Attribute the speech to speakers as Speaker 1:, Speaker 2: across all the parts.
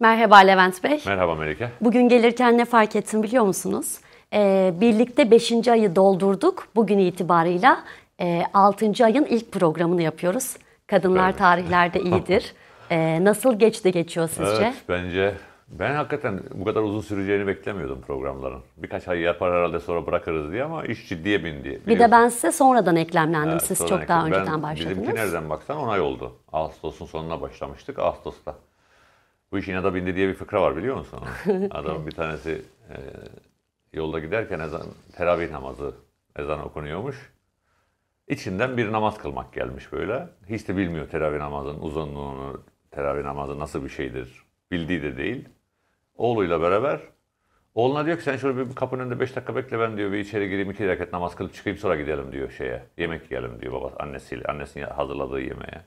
Speaker 1: Merhaba Levent Bey. Merhaba Melike. Bugün gelirken ne fark ettim biliyor musunuz? Ee, birlikte 5. ayı doldurduk. Bugün itibarıyla e, ayın ilk programını yapıyoruz. Kadınlar ben... tarihlerde iyidir. ee, nasıl geçti geçiyor sizce? Evet
Speaker 2: bence ben hakikaten bu kadar uzun süreceğini beklemiyordum programların. Birkaç ay yapar herhalde sonra bırakırız diye ama iş ciddiye bindi. Bir de
Speaker 1: ben size sonradan eklemlendim. Evet, Siz çok eklendim. daha önceden ben, başladınız. Bizimki nereden
Speaker 2: baksan onay oldu. Ağustos'un sonuna başlamıştık. Ağustos'ta. Bu işin adı bindi diye bir fıkra var biliyor musun? adamın bir tanesi e, yolda giderken ezan, teravih namazı ezan okunuyormuş. İçinden bir namaz kılmak gelmiş böyle. Hiç de bilmiyor teravih namazının uzunluğunu, teravih namazı nasıl bir şeydir. Bildiği de değil. Oğluyla beraber Oğluna diyor ki sen şöyle bir kapının önünde 5 dakika bekle ben diyor bir içeri gireyim iki rekat namaz kılıp çıkayım sonra gidelim diyor şeye. Yemek yiyelim diyor babası annesiyle annesinin hazırladığı yemeğe.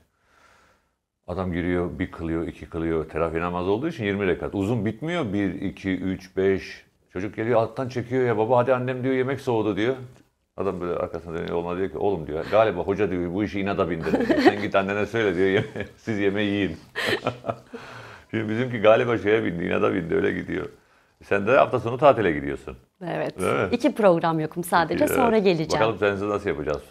Speaker 2: Adam giriyor bir kılıyor, iki kılıyor. Terafi namazı olduğu için 20 rekat. Uzun bitmiyor. 1, 2, 3, 5. Çocuk geliyor alttan çekiyor ya baba hadi annem diyor yemek soğudu diyor. Adam böyle arkasına dönüyor oğluna diyor ki oğlum diyor galiba hoca diyor bu işi inada bindirdi. Sen git annene söyle diyor yeme, siz yemeği yiyin. Şimdi bizimki galiba şeye bindi inada bindi öyle gidiyor. Sen de hafta sonu tatile gidiyorsun. Evet.
Speaker 1: İki program yokum sadece İki, sonra evet. geleceğim. Bakalım
Speaker 2: sensiz nasıl yapacağız?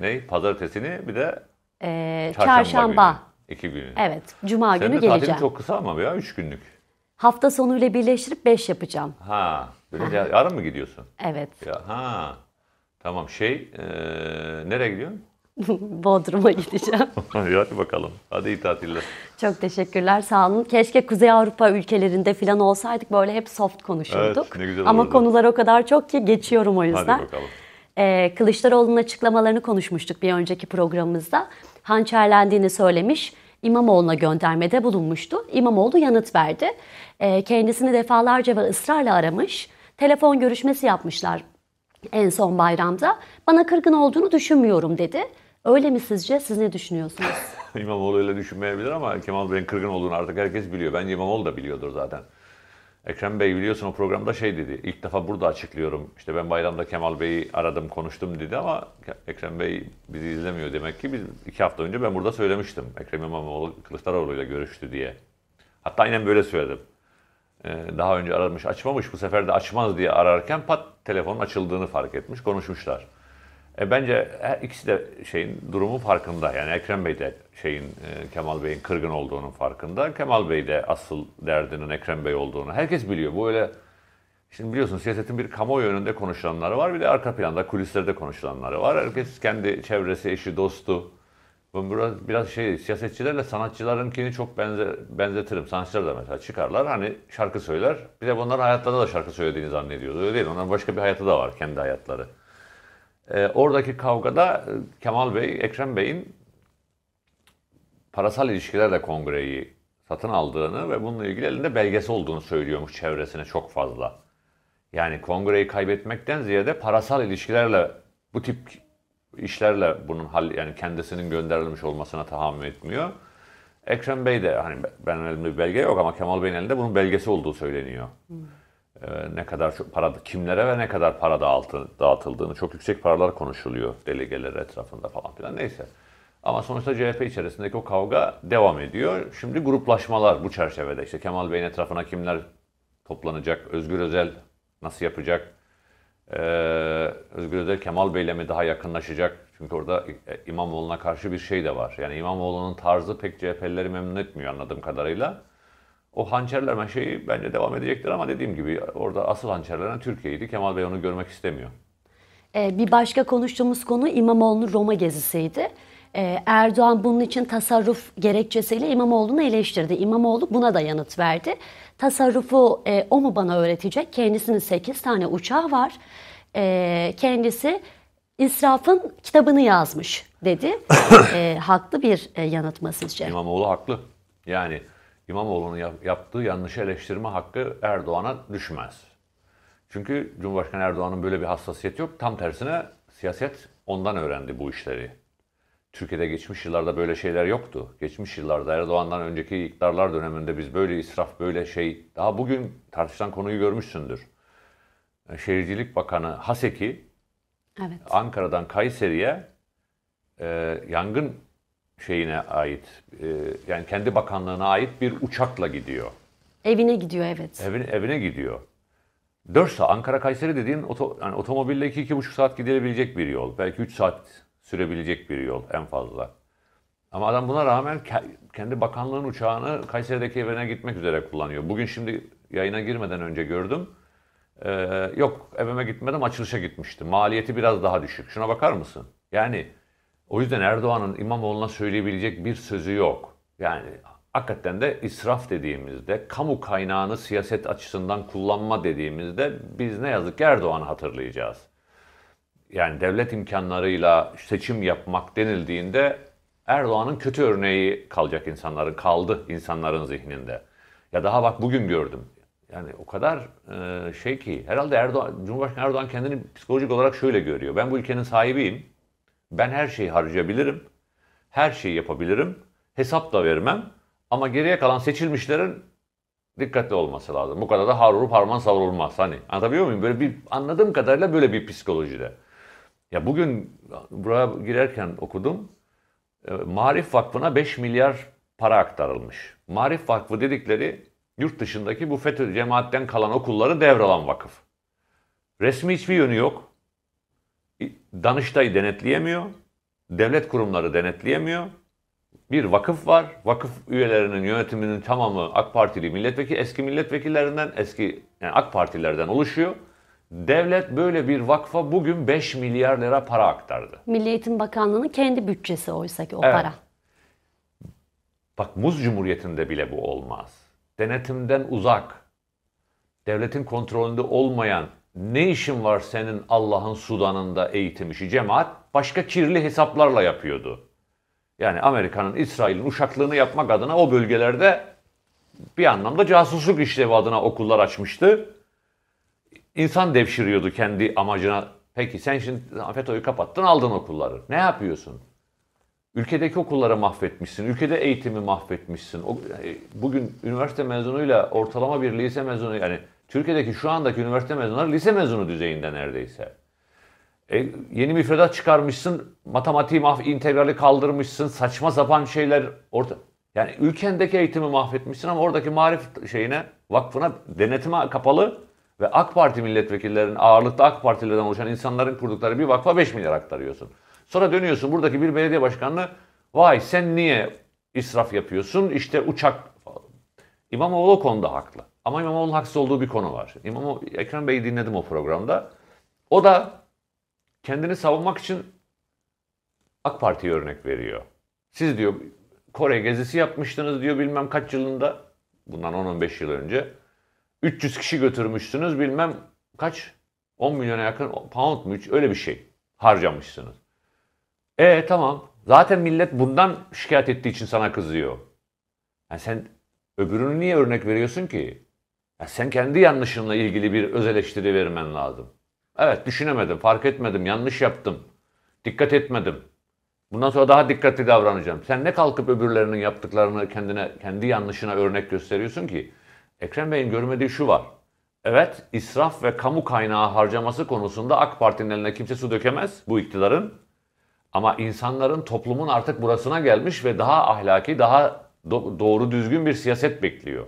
Speaker 2: Ne? Pazartesini bir de
Speaker 1: ee, çarşamba. çarşamba. İki günü. Evet. Cuma Senin günü geleceğim. Senin
Speaker 2: çok kısa ama ya üç günlük.
Speaker 1: Hafta sonuyla birleştirip beş yapacağım.
Speaker 2: Ha. Böyle yarın mı gidiyorsun? Evet. Ya, ha. Tamam şey e, nereye gidiyorsun?
Speaker 1: Bodrum'a gideceğim.
Speaker 2: Hadi bakalım. Hadi iyi tatiller.
Speaker 1: Çok teşekkürler. Sağ olun. Keşke Kuzey Avrupa ülkelerinde falan olsaydık böyle hep soft konuşurduk. Evet, ne güzel Ama konular o kadar çok ki geçiyorum o yüzden. Hadi bakalım. Ee, Kılıçdaroğlu'nun açıklamalarını konuşmuştuk bir önceki programımızda hançerlendiğini söylemiş. İmamoğlu'na göndermede bulunmuştu. İmamoğlu yanıt verdi. Ee, kendisini defalarca ve ısrarla aramış. Telefon görüşmesi yapmışlar en son bayramda. Bana kırgın olduğunu düşünmüyorum dedi. Öyle mi sizce? Siz ne düşünüyorsunuz?
Speaker 2: İmamoğlu öyle düşünmeyebilir ama Kemal Bey'in kırgın olduğunu artık herkes biliyor. Bence İmamoğlu da biliyordur zaten. Ekrem Bey biliyorsun o programda şey dedi. İlk defa burada açıklıyorum. İşte ben bayramda Kemal Bey'i aradım, konuştum dedi ama Ekrem Bey bizi izlemiyor demek ki. Biz iki hafta önce ben burada söylemiştim. Ekrem İmamoğlu Kılıçdaroğlu ile görüştü diye. Hatta aynen böyle söyledim. Ee, daha önce aramış açmamış. Bu sefer de açmaz diye ararken pat telefonun açıldığını fark etmiş. Konuşmuşlar. E, bence her ikisi de şeyin durumu farkında. Yani Ekrem Bey de şeyin e, Kemal Bey'in kırgın olduğunun farkında. Kemal Bey de asıl derdinin Ekrem Bey olduğunu. Herkes biliyor. Bu öyle Şimdi biliyorsunuz siyasetin bir kamuoyu önünde konuşulanları var. Bir de arka planda kulislerde konuşulanları var. Herkes kendi çevresi, eşi, dostu. Bu biraz, biraz şey siyasetçilerle sanatçılarınkini çok benze, benzetirim. Sanatçılar da mesela çıkarlar hani şarkı söyler. Bir de bunlar hayatlarında da şarkı söylediğini zannediyordu. Öyle değil. Onların başka bir hayatı da var kendi hayatları. Ee, oradaki kavgada e, Kemal Bey, Ekrem Bey'in parasal ilişkilerle kongreyi satın aldığını ve bununla ilgili elinde belgesi olduğunu söylüyormuş çevresine çok fazla. Yani kongreyi kaybetmekten ziyade parasal ilişkilerle bu tip işlerle bunun hal yani kendisinin gönderilmiş olmasına tahammül etmiyor. Ekrem Bey de hani ben elimde bir belge yok ama Kemal Bey'in elinde bunun belgesi olduğu söyleniyor. Hmm. Ee, ne kadar çok para kimlere ve ne kadar para dağıtı, dağıtıldığını çok yüksek paralar konuşuluyor delegeler etrafında falan filan neyse. Ama sonuçta CHP içerisindeki o kavga devam ediyor. Şimdi gruplaşmalar bu çerçevede işte Kemal Bey'in etrafına kimler toplanacak, Özgür Özel nasıl yapacak, ee, Özgür Özel Kemal Bey'le mi daha yakınlaşacak? Çünkü orada e, İmamoğlu'na karşı bir şey de var. Yani İmamoğlu'nun tarzı pek CHP'lileri memnun etmiyor anladığım kadarıyla. O hançerleme şeyi bence devam edecektir ama dediğim gibi orada asıl hançerlenen Türkiye'ydi. Kemal Bey onu görmek istemiyor.
Speaker 1: Ee, bir başka konuştuğumuz konu İmamoğlu'nun Roma gezisiydi. Ee, Erdoğan bunun için tasarruf gerekçesiyle İmamoğlu'nu eleştirdi. İmamoğlu buna da yanıt verdi. Tasarrufu e, o mu bana öğretecek? Kendisinin 8 tane uçağı var. E, kendisi israfın kitabını yazmış dedi. e, haklı bir e, yanıt mı sizce?
Speaker 2: İmamoğlu haklı. Yani İmamoğlu'nun yap- yaptığı yanlışı eleştirme hakkı Erdoğan'a düşmez. Çünkü Cumhurbaşkanı Erdoğan'ın böyle bir hassasiyeti yok. Tam tersine siyaset ondan öğrendi bu işleri. Türkiye'de geçmiş yıllarda böyle şeyler yoktu. Geçmiş yıllarda Erdoğan'dan önceki iktidarlar döneminde biz böyle israf, böyle şey... Daha bugün tartışılan konuyu görmüşsündür. E, Şehircilik Bakanı Haseki evet. Ankara'dan Kayseri'ye e, yangın şeyine ait e, yani kendi bakanlığına ait bir uçakla gidiyor.
Speaker 1: Evine gidiyor evet.
Speaker 2: Evine, evine gidiyor. 4 saat Ankara Kayseri dediğin oto, yani otomobille 2 iki, 2,5 saat gidilebilecek bir yol. Belki 3 saat sürebilecek bir yol en fazla. Ama adam buna rağmen kendi bakanlığın uçağını Kayseri'deki evine gitmek üzere kullanıyor. Bugün şimdi yayına girmeden önce gördüm. Ee, yok evime gitmedim açılışa gitmiştim. Maliyeti biraz daha düşük. Şuna bakar mısın? Yani o yüzden Erdoğan'ın İmamoğlu'na söyleyebilecek bir sözü yok. Yani hakikaten de israf dediğimizde, kamu kaynağını siyaset açısından kullanma dediğimizde biz ne yazık ki Erdoğan'ı hatırlayacağız. Yani devlet imkanlarıyla seçim yapmak denildiğinde Erdoğan'ın kötü örneği kalacak insanların, kaldı insanların zihninde. Ya daha bak bugün gördüm. Yani o kadar e, şey ki herhalde Erdoğan, Cumhurbaşkanı Erdoğan kendini psikolojik olarak şöyle görüyor. Ben bu ülkenin sahibiyim. Ben her şeyi harcayabilirim. Her şeyi yapabilirim. Hesap da vermem. Ama geriye kalan seçilmişlerin dikkatli olması lazım. Bu kadar da haruru parman savrulmaz. Hani anlatabiliyor muyum? Böyle bir anladığım kadarıyla böyle bir psikolojide. Ya bugün buraya girerken okudum. Ee, Marif Vakfı'na 5 milyar para aktarılmış. Marif Vakfı dedikleri yurt dışındaki bu FETÖ cemaatten kalan okulları devralan vakıf. Resmi hiçbir yönü yok. Danıştay denetleyemiyor. Devlet kurumları denetleyemiyor. Bir vakıf var. Vakıf üyelerinin yönetiminin tamamı AK Partili milletvekili, eski milletvekillerinden, eski yani AK Partilerden oluşuyor. Devlet böyle bir vakfa bugün 5 milyar lira para aktardı.
Speaker 1: Milli Eğitim Bakanlığı'nın kendi bütçesi oysa ki o evet. para.
Speaker 2: Bak Muz Cumhuriyeti'nde bile bu olmaz. Denetimden uzak, devletin kontrolünde olmayan ne işin var senin Allah'ın sudanında eğitim işi? Cemaat başka kirli hesaplarla yapıyordu. Yani Amerika'nın İsrail'in uşaklığını yapmak adına o bölgelerde bir anlamda casusluk işlevi adına okullar açmıştı. İnsan devşiriyordu kendi amacına. Peki sen şimdi FETÖ'yü kapattın aldın okulları. Ne yapıyorsun? Ülkedeki okulları mahvetmişsin. Ülkede eğitimi mahvetmişsin. E, bugün üniversite mezunuyla ortalama bir lise mezunu yani Türkiye'deki şu andaki üniversite mezunları lise mezunu düzeyinde neredeyse. E, yeni müfredat çıkarmışsın, matematiği mahv integrali kaldırmışsın, saçma sapan şeyler orta. Yani ülkendeki eğitimi mahvetmişsin ama oradaki marif şeyine, vakfına, denetime kapalı ve AK Parti milletvekillerinin, ağırlıklı AK Partilerden oluşan insanların kurdukları bir vakfa 5 milyar aktarıyorsun. Sonra dönüyorsun buradaki bir belediye başkanını, vay sen niye israf yapıyorsun, işte uçak... İmamoğlu o konuda haklı. Ama İmamoğlu'nun haksız olduğu bir konu var. İmamo Ekrem Bey'i dinledim o programda. O da kendini savunmak için AK Parti'ye örnek veriyor. Siz diyor Kore gezisi yapmıştınız diyor bilmem kaç yılında. Bundan 10-15 yıl önce. 300 kişi götürmüşsünüz bilmem kaç 10 milyona yakın pound mu öyle bir şey harcamışsınız. E tamam zaten millet bundan şikayet ettiği için sana kızıyor. Yani sen öbürünü niye örnek veriyorsun ki? Ya sen kendi yanlışınla ilgili bir öz eleştiri vermen lazım. Evet düşünemedim, fark etmedim, yanlış yaptım. Dikkat etmedim. Bundan sonra daha dikkatli davranacağım. Sen ne kalkıp öbürlerinin yaptıklarını kendine, kendi yanlışına örnek gösteriyorsun ki? Ekrem Bey'in görmediği şu var. Evet, israf ve kamu kaynağı harcaması konusunda AK Parti'nin eline kimse su dökemez bu iktidarın. Ama insanların toplumun artık burasına gelmiş ve daha ahlaki, daha do- doğru düzgün bir siyaset bekliyor.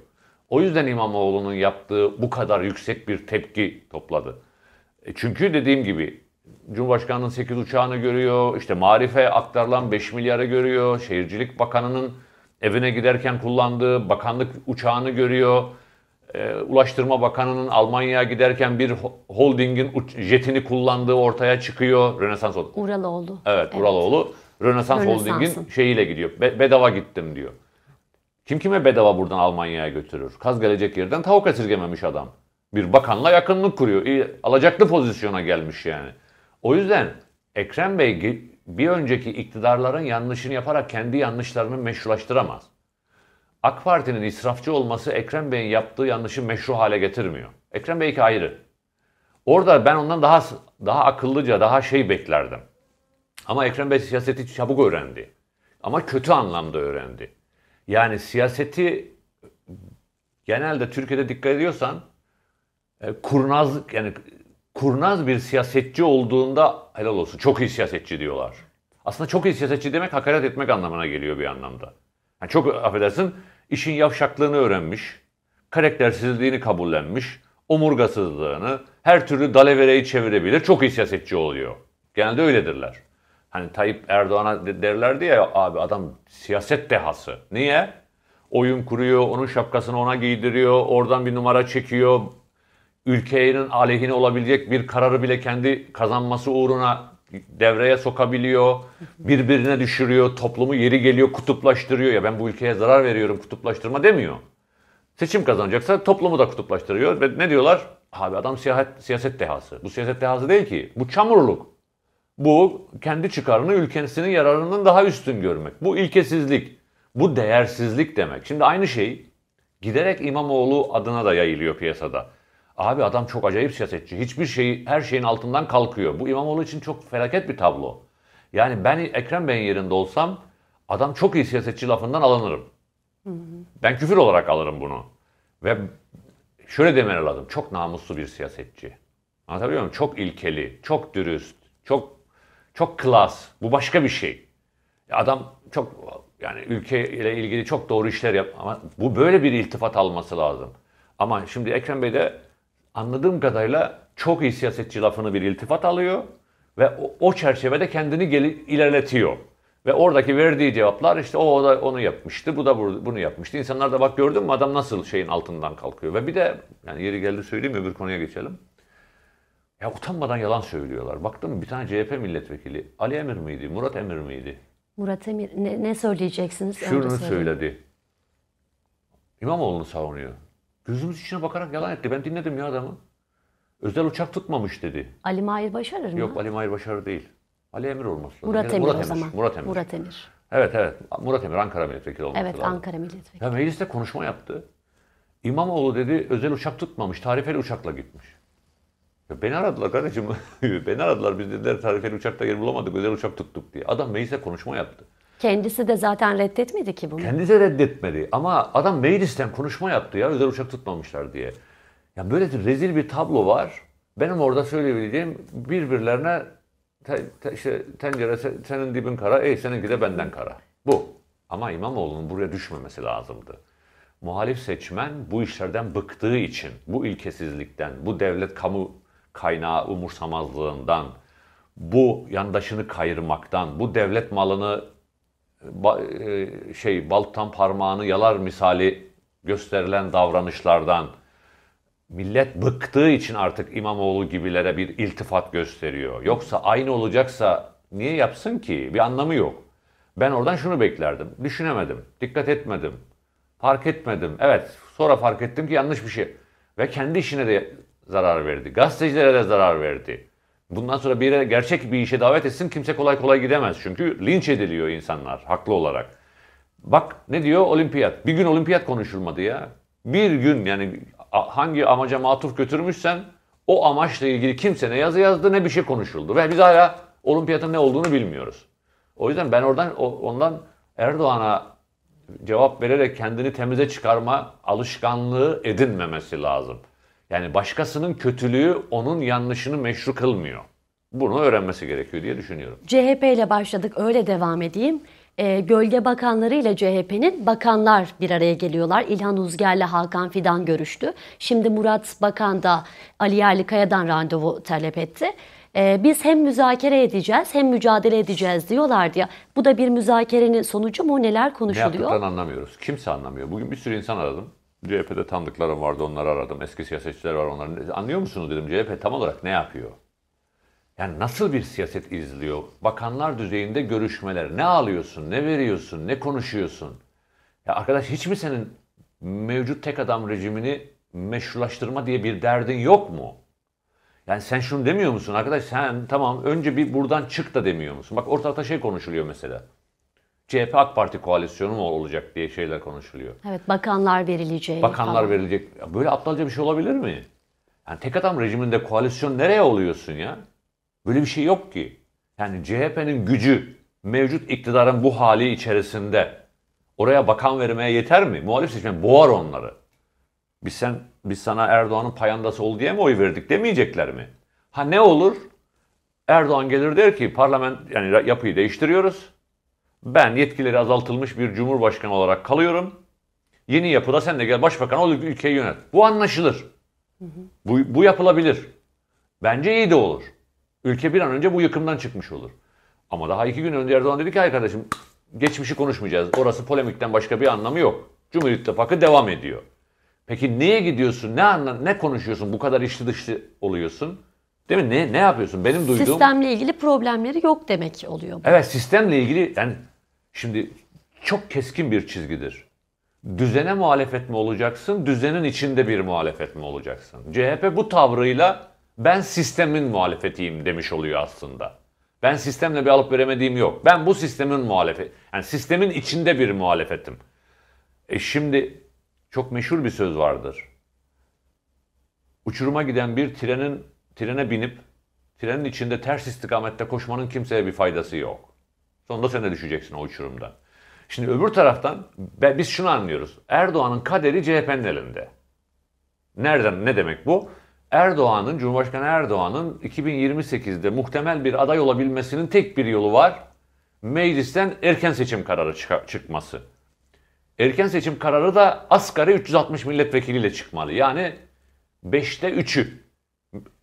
Speaker 2: O yüzden İmamoğlu'nun yaptığı bu kadar yüksek bir tepki topladı. E çünkü dediğim gibi Cumhurbaşkanı'nın 8 uçağını görüyor, işte marife aktarılan 5 milyarı görüyor, Şehircilik Bakanı'nın evine giderken kullandığı bakanlık uçağını görüyor. E, Ulaştırma Bakanı'nın Almanya'ya giderken bir holdingin jetini kullandığı ortaya çıkıyor. Rönesans oldu.
Speaker 1: Uraloğlu.
Speaker 2: Evet, evet. Uraloğlu. Rönesans, Rönesans Holding'in şeyiyle gidiyor. Be- bedava gittim diyor. Kim kime bedava buradan Almanya'ya götürür? Kaz gelecek yerden tavuk esirgememiş adam. Bir bakanla yakınlık kuruyor. İyi, alacaklı pozisyona gelmiş yani. O yüzden Ekrem Bey bir önceki iktidarların yanlışını yaparak kendi yanlışlarını meşrulaştıramaz. AK Parti'nin israfçı olması Ekrem Bey'in yaptığı yanlışı meşru hale getirmiyor. Ekrem Bey ki ayrı. Orada ben ondan daha daha akıllıca, daha şey beklerdim. Ama Ekrem Bey siyaseti çabuk öğrendi. Ama kötü anlamda öğrendi. Yani siyaseti genelde Türkiye'de dikkat ediyorsan e, kurnaz yani kurnaz bir siyasetçi olduğunda helal olsun. Çok iyi siyasetçi diyorlar. Aslında çok iyi siyasetçi demek hakaret etmek anlamına geliyor bir anlamda. Yani çok affedersin işin yavşaklığını öğrenmiş, karaktersizliğini kabullenmiş, omurgasızlığını, her türlü dalavereyi çevirebilir. Çok iyi siyasetçi oluyor. Genelde öyledirler. Hani Tayyip Erdoğan'a derlerdi ya abi adam siyaset dehası. Niye? Oyun kuruyor, onun şapkasını ona giydiriyor, oradan bir numara çekiyor. Ülkenin aleyhine olabilecek bir kararı bile kendi kazanması uğruna devreye sokabiliyor. Birbirine düşürüyor, toplumu yeri geliyor, kutuplaştırıyor. Ya ben bu ülkeye zarar veriyorum, kutuplaştırma demiyor. Seçim kazanacaksa toplumu da kutuplaştırıyor. Ve ne diyorlar? Abi adam siyaset, siyaset dehası. Bu siyaset dehası değil ki. Bu çamurluk. Bu kendi çıkarını ülkesinin yararından daha üstün görmek. Bu ilkesizlik, bu değersizlik demek. Şimdi aynı şey giderek İmamoğlu adına da yayılıyor piyasada. Abi adam çok acayip siyasetçi. Hiçbir şeyi, her şeyin altından kalkıyor. Bu İmamoğlu için çok felaket bir tablo. Yani ben Ekrem Bey'in yerinde olsam adam çok iyi siyasetçi lafından alınırım. Ben küfür olarak alırım bunu. Ve şöyle demen lazım. Çok namuslu bir siyasetçi. Anlatabiliyor muyum? Çok ilkeli, çok dürüst, çok çok klas. Bu başka bir şey. Adam çok yani ülkeyle ilgili çok doğru işler yap ama bu böyle bir iltifat alması lazım. Ama şimdi Ekrem Bey de anladığım kadarıyla çok iyi siyasetçi lafını bir iltifat alıyor ve o, o çerçevede kendini gel- ilerletiyor. Ve oradaki verdiği cevaplar işte o, o da onu yapmıştı, bu da bunu yapmıştı. İnsanlar da bak gördün mü adam nasıl şeyin altından kalkıyor. Ve bir de yani yeri geldi söyleyeyim öbür konuya geçelim. Ya utanmadan yalan söylüyorlar. Baktın mı bir tane CHP milletvekili Ali Emir miydi, Murat Emir miydi?
Speaker 1: Murat Emir ne, ne söyleyeceksiniz? Şunu söyledi.
Speaker 2: İmamoğlu'nu savunuyor. Gözümüz içine bakarak yalan etti. Ben dinledim ya adamı. Özel uçak tutmamış dedi.
Speaker 1: Ali Mahir Başarır mı? Yok
Speaker 2: Ali Mahir Başarır değil. Ali Emir olması lazım. Murat, Emir, Murat Emir o zaman. Murat Emir. Murat Emir. Evet evet. Murat Emir Ankara milletvekili olması evet, lazım. Evet Ankara milletvekili. Ya mecliste konuşma yaptı. İmamoğlu dedi özel uçak tutmamış. Tarifeli uçakla gitmiş. Beni aradılar kardeşim. Beni aradılar. Biz dediler tarifeli uçakta yer bulamadık. Özel uçak tuttuk diye. Adam meclise konuşma yaptı.
Speaker 1: Kendisi de zaten reddetmedi ki bunu. Kendisi
Speaker 2: reddetmedi. Ama adam meclisten konuşma yaptı ya. Özel uçak tutmamışlar diye. Ya böyle bir rezil bir tablo var. Benim orada söyleyebileceğim birbirlerine te, te, işte tencere senin dibin kara, ey seninki de benden kara. Bu. Ama İmamoğlu'nun buraya düşmemesi lazımdı. Muhalif seçmen bu işlerden bıktığı için, bu ilkesizlikten, bu devlet kamu kaynağı umursamazlığından, bu yandaşını kayırmaktan, bu devlet malını e, şey baltan parmağını yalar misali gösterilen davranışlardan millet bıktığı için artık İmamoğlu gibilere bir iltifat gösteriyor. Yoksa aynı olacaksa niye yapsın ki? Bir anlamı yok. Ben oradan şunu beklerdim. Düşünemedim, dikkat etmedim, fark etmedim. Evet, sonra fark ettim ki yanlış bir şey. Ve kendi işine de zarar verdi. Gazetecilere de zarar verdi. Bundan sonra bir yere gerçek bir işe davet etsin kimse kolay kolay gidemez. Çünkü linç ediliyor insanlar haklı olarak. Bak ne diyor olimpiyat. Bir gün olimpiyat konuşulmadı ya. Bir gün yani hangi amaca matuf götürmüşsen o amaçla ilgili kimse ne yazı yazdı ne bir şey konuşuldu. Ve biz hala olimpiyatın ne olduğunu bilmiyoruz. O yüzden ben oradan ondan Erdoğan'a cevap vererek kendini temize çıkarma alışkanlığı edinmemesi lazım. Yani başkasının kötülüğü onun yanlışını meşru kılmıyor. Bunu öğrenmesi gerekiyor diye düşünüyorum.
Speaker 1: CHP ile başladık öyle devam edeyim. E, gölge bakanları ile CHP'nin bakanlar bir araya geliyorlar. İlhan Uzger ile Hakan Fidan görüştü. Şimdi Murat Bakan da Ali Yerlikaya'dan randevu talep etti. E, biz hem müzakere edeceğiz hem mücadele edeceğiz diyorlar diye. Bu da bir müzakerenin sonucu mu? Neler konuşuluyor? Ne yaptıklarını
Speaker 2: anlamıyoruz. Kimse anlamıyor. Bugün bir sürü insan aradım. CHP'de tanıdıklarım vardı onları aradım. Eski siyasetçiler var onları. Anlıyor musunuz dedim CHP tam olarak ne yapıyor? Yani nasıl bir siyaset izliyor? Bakanlar düzeyinde görüşmeler. Ne alıyorsun, ne veriyorsun, ne konuşuyorsun? Ya arkadaş hiç mi senin mevcut tek adam rejimini meşrulaştırma diye bir derdin yok mu? Yani sen şunu demiyor musun arkadaş sen tamam önce bir buradan çık da demiyor musun? Bak ortalıkta şey konuşuluyor mesela. CHP AK Parti koalisyonu mu olacak diye şeyler konuşuluyor.
Speaker 1: Evet bakanlar verilecek. Bakanlar falan.
Speaker 2: verilecek. Böyle aptalca bir şey olabilir mi? Yani tek adam rejiminde koalisyon nereye oluyorsun ya? Böyle bir şey yok ki. Yani CHP'nin gücü mevcut iktidarın bu hali içerisinde oraya bakan vermeye yeter mi? Muhalif seçmen boğar onları. Biz sen biz sana Erdoğan'ın payandası ol diye mi oy verdik demeyecekler mi? Ha ne olur? Erdoğan gelir der ki parlament yani yapıyı değiştiriyoruz. Ben yetkileri azaltılmış bir cumhurbaşkanı olarak kalıyorum. Yeni yapıda sen de gel başbakan ol ülkeyi yönet. Bu anlaşılır. Bu, bu yapılabilir. Bence iyi de olur. Ülke bir an önce bu yıkımdan çıkmış olur. Ama daha iki gün önce Erdoğan dedi ki arkadaşım geçmişi konuşmayacağız. Orası polemikten başka bir anlamı yok. Cumhur İttifakı devam ediyor. Peki neye gidiyorsun? Ne anla ne konuşuyorsun? Bu kadar içli dışlı oluyorsun. Değil mi? Ne ne yapıyorsun? Benim duyduğum Sistemle
Speaker 1: ilgili problemleri yok demek oluyor bu. Evet,
Speaker 2: sistemle ilgili yani Şimdi çok keskin bir çizgidir. Düzene muhalefet mi olacaksın, düzenin içinde bir muhalefet mi olacaksın? CHP bu tavrıyla ben sistemin muhalefetiyim demiş oluyor aslında. Ben sistemle bir alıp veremediğim yok. Ben bu sistemin muhalefet, yani sistemin içinde bir muhalefetim. E şimdi çok meşhur bir söz vardır. Uçuruma giden bir trenin trene binip trenin içinde ters istikamette koşmanın kimseye bir faydası yok. Sonunda sen de düşeceksin o uçurumdan. Şimdi öbür taraftan biz şunu anlıyoruz. Erdoğan'ın kaderi CHP'nin elinde. Nereden ne demek bu? Erdoğan'ın, Cumhurbaşkanı Erdoğan'ın 2028'de muhtemel bir aday olabilmesinin tek bir yolu var. Meclisten erken seçim kararı çık- çıkması. Erken seçim kararı da asgari 360 milletvekiliyle çıkmalı. Yani 5'te 3'ü.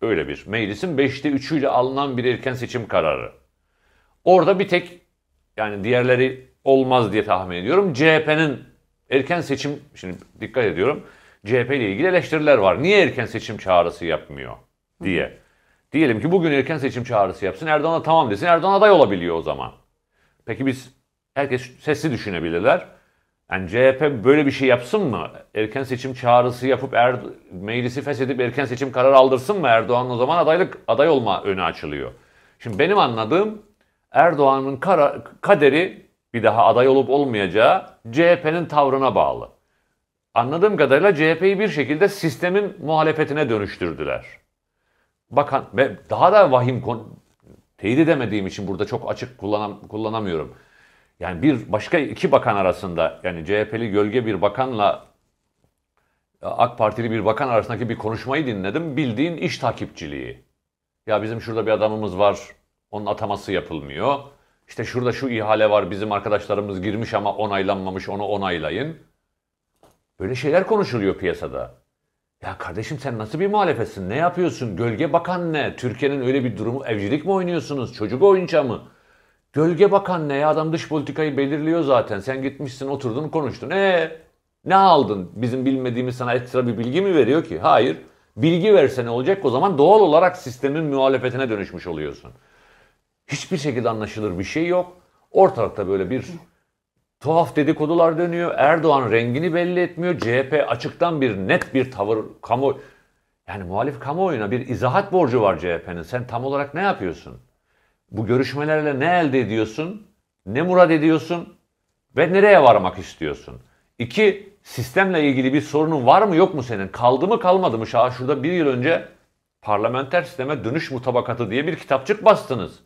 Speaker 2: Öyle bir. Meclisin 5'te 3'üyle alınan bir erken seçim kararı. Orada bir tek yani diğerleri olmaz diye tahmin ediyorum. CHP'nin erken seçim, şimdi dikkat ediyorum. CHP ile ilgili eleştiriler var. Niye erken seçim çağrısı yapmıyor diye. Diyelim ki bugün erken seçim çağrısı yapsın. Erdoğan'a tamam desin. Erdoğan aday olabiliyor o zaman. Peki biz herkes sesli düşünebilirler. Yani CHP böyle bir şey yapsın mı? Erken seçim çağrısı yapıp er, meclisi feshedip erken seçim kararı aldırsın mı? Erdoğan o zaman adaylık aday olma önü açılıyor. Şimdi benim anladığım Erdoğan'ın kaderi bir daha aday olup olmayacağı CHP'nin tavrına bağlı. Anladığım kadarıyla CHP'yi bir şekilde sistemin muhalefetine dönüştürdüler. Bakan ve daha da vahim konu teyit edemediğim için burada çok açık kullanam, kullanamıyorum. Yani bir başka iki bakan arasında yani CHP'li gölge bir bakanla e, AK Partili bir bakan arasındaki bir konuşmayı dinledim. Bildiğin iş takipçiliği. Ya bizim şurada bir adamımız var onun ataması yapılmıyor. İşte şurada şu ihale var bizim arkadaşlarımız girmiş ama onaylanmamış onu onaylayın. Böyle şeyler konuşuluyor piyasada. Ya kardeşim sen nasıl bir muhalefetsin? Ne yapıyorsun? Gölge bakan ne? Türkiye'nin öyle bir durumu evcilik mi oynuyorsunuz? Çocuk oyuncağı mı? Gölge bakan ne? Ya adam dış politikayı belirliyor zaten. Sen gitmişsin oturdun konuştun. E ne aldın? Bizim bilmediğimiz sana ekstra bir bilgi mi veriyor ki? Hayır. Bilgi verse ne olacak? O zaman doğal olarak sistemin muhalefetine dönüşmüş oluyorsun. Hiçbir şekilde anlaşılır bir şey yok. Ortalıkta böyle bir tuhaf dedikodular dönüyor. Erdoğan rengini belli etmiyor. CHP açıktan bir net bir tavır kamu yani muhalif kamuoyuna bir izahat borcu var CHP'nin. Sen tam olarak ne yapıyorsun? Bu görüşmelerle ne elde ediyorsun? Ne murad ediyorsun? Ve nereye varmak istiyorsun? İki, sistemle ilgili bir sorunun var mı yok mu senin? Kaldı mı kalmadı mı? Şurada bir yıl önce parlamenter sisteme dönüş mutabakatı diye bir kitapçık bastınız.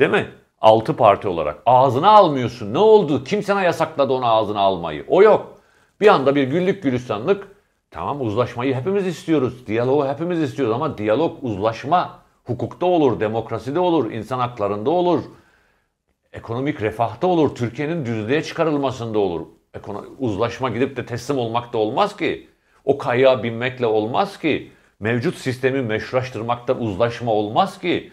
Speaker 2: Değil mi? Altı parti olarak. Ağzına almıyorsun. Ne oldu? Kim sana yasakladı onu ağzına almayı? O yok. Bir anda bir güllük gülistanlık. Tamam uzlaşmayı hepimiz istiyoruz. Diyaloğu hepimiz istiyoruz ama diyalog uzlaşma hukukta olur, demokraside olur, insan haklarında olur. Ekonomik refahta olur, Türkiye'nin düzlüğe çıkarılmasında olur. uzlaşma gidip de teslim olmak da olmaz ki. O kayığa binmekle olmaz ki. Mevcut sistemi meşrulaştırmakta uzlaşma olmaz ki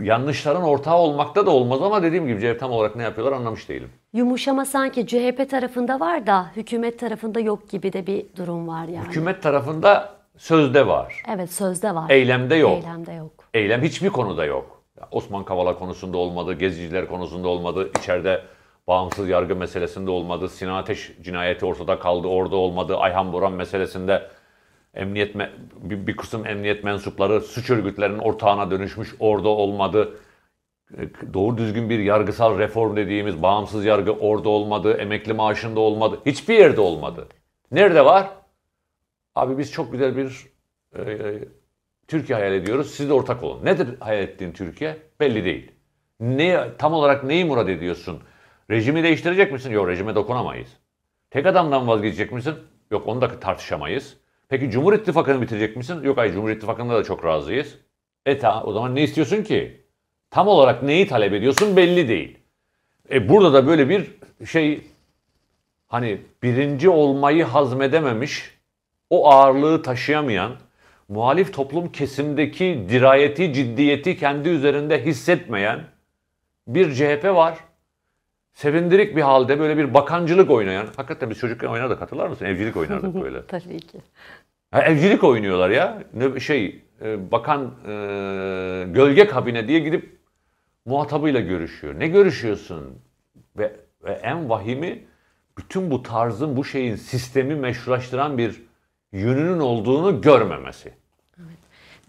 Speaker 2: yanlışların ortağı olmakta da olmaz ama dediğim gibi CHP tam olarak ne yapıyorlar anlamış değilim.
Speaker 1: Yumuşama sanki CHP tarafında var da hükümet tarafında yok gibi de bir durum var yani.
Speaker 2: Hükümet tarafında sözde var.
Speaker 1: Evet sözde var.
Speaker 2: Eylemde yok. Eylemde yok. Eylem hiçbir konuda yok. Osman Kavala konusunda olmadı, geziciler konusunda olmadı, içeride bağımsız yargı meselesinde olmadı, Sinan Ateş cinayeti ortada kaldı, orada olmadı, Ayhan Boran meselesinde emniyet bir, bir kısım emniyet mensupları suç örgütlerinin ortağına dönüşmüş orada olmadı. Doğru düzgün bir yargısal reform dediğimiz bağımsız yargı orada olmadı, emekli maaşında olmadı, hiçbir yerde olmadı. Nerede var? Abi biz çok güzel bir e, e, Türkiye hayal ediyoruz. Siz de ortak olun. Nedir hayal ettiğin Türkiye? Belli değil. Ne tam olarak neyi murad ediyorsun? Rejimi değiştirecek misin? Yok rejime dokunamayız. Tek adamdan vazgeçecek misin? Yok onu da tartışamayız. Peki Cumhur İttifakı'nı bitirecek misin? Yok ay Cumhur İttifakı'nda da çok razıyız. E ta, o zaman ne istiyorsun ki? Tam olarak neyi talep ediyorsun belli değil. E burada da böyle bir şey hani birinci olmayı hazmedememiş, o ağırlığı taşıyamayan, muhalif toplum kesimdeki dirayeti, ciddiyeti kendi üzerinde hissetmeyen bir CHP var sevindirik bir halde böyle bir bakancılık oynayan. Hakikaten biz çocukken oynardık hatırlar mısın? Evcilik oynardık böyle. Tabii ki. Ha, evcilik oynuyorlar ya. Şey e, bakan e, gölge kabine diye gidip muhatabıyla görüşüyor. Ne görüşüyorsun? Ve, ve en vahimi bütün bu tarzın, bu şeyin sistemi meşrulaştıran bir yönünün olduğunu görmemesi.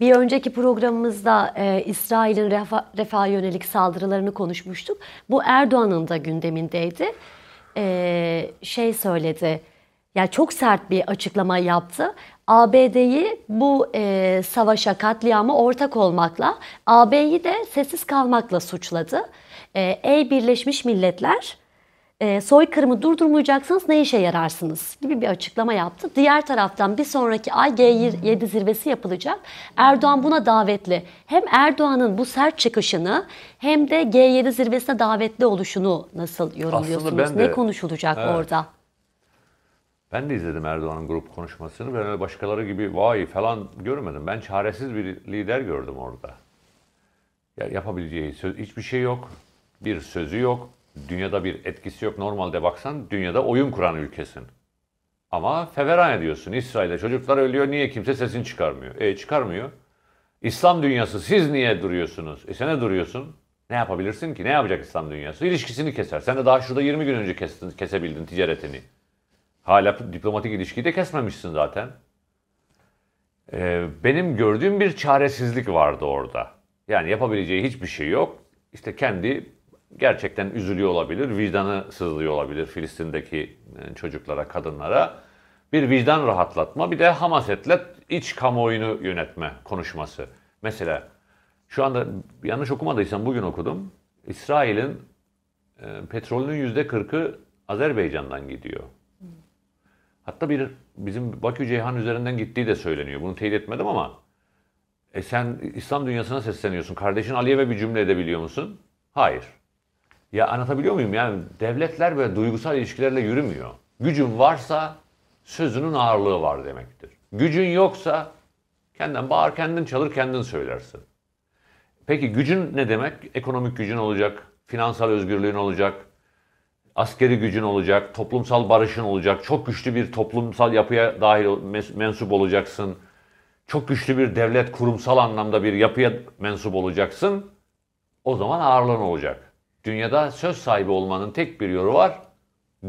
Speaker 1: Bir önceki programımızda e, İsrail'in refa, refaha yönelik saldırılarını konuşmuştuk. Bu Erdoğan'ın da gündemindeydi. E, şey söyledi, yani çok sert bir açıklama yaptı. ABD'yi bu e, savaşa katliama ortak olmakla, AB'yi de sessiz kalmakla suçladı. E, Ey Birleşmiş Milletler e, soykırımı durdurmayacaksanız ne işe yararsınız gibi bir açıklama yaptı. Diğer taraftan bir sonraki ay G7 zirvesi yapılacak. Erdoğan buna davetli. Hem Erdoğan'ın bu sert çıkışını hem de G7 zirvesine davetli oluşunu nasıl yorumluyorsunuz? De, ne konuşulacak evet. orada?
Speaker 2: Ben de izledim Erdoğan'ın grup konuşmasını. Ben öyle başkaları gibi vay falan görmedim. Ben çaresiz bir lider gördüm orada. Ya yapabileceği söz, hiçbir şey yok. Bir sözü yok dünyada bir etkisi yok. Normalde baksan dünyada oyun kuran ülkesin. Ama feveran ediyorsun. İsrail'de çocuklar ölüyor. Niye kimse sesini çıkarmıyor? E çıkarmıyor. İslam dünyası siz niye duruyorsunuz? E sen ne duruyorsun? Ne yapabilirsin ki? Ne yapacak İslam dünyası? İlişkisini keser. Sen de daha şurada 20 gün önce kestin, kesebildin ticaretini. Hala diplomatik ilişkiyi de kesmemişsin zaten. Ee, benim gördüğüm bir çaresizlik vardı orada. Yani yapabileceği hiçbir şey yok. İşte kendi gerçekten üzülüyor olabilir, vicdanı sızlıyor olabilir Filistin'deki e, çocuklara, kadınlara. Bir vicdan rahatlatma, bir de Hamasetle iç kamuoyunu yönetme konuşması. Mesela şu anda yanlış okumadıysam bugün okudum. İsrail'in e, petrolünün yüzde kırkı Azerbaycan'dan gidiyor. Hatta bir bizim Bakü Ceyhan üzerinden gittiği de söyleniyor. Bunu teyit etmedim ama e sen İslam dünyasına sesleniyorsun. Kardeşin Aliyev'e bir cümle edebiliyor musun? Hayır. Ya anlatabiliyor muyum? Yani devletler böyle duygusal ilişkilerle yürümüyor. Gücün varsa sözünün ağırlığı var demektir. Gücün yoksa kendin bağır, kendin çalır, kendin söylersin. Peki gücün ne demek? Ekonomik gücün olacak, finansal özgürlüğün olacak, askeri gücün olacak, toplumsal barışın olacak, çok güçlü bir toplumsal yapıya dahil mensup olacaksın. Çok güçlü bir devlet kurumsal anlamda bir yapıya mensup olacaksın. O zaman ağırlığın olacak. Dünyada söz sahibi olmanın tek bir yolu var.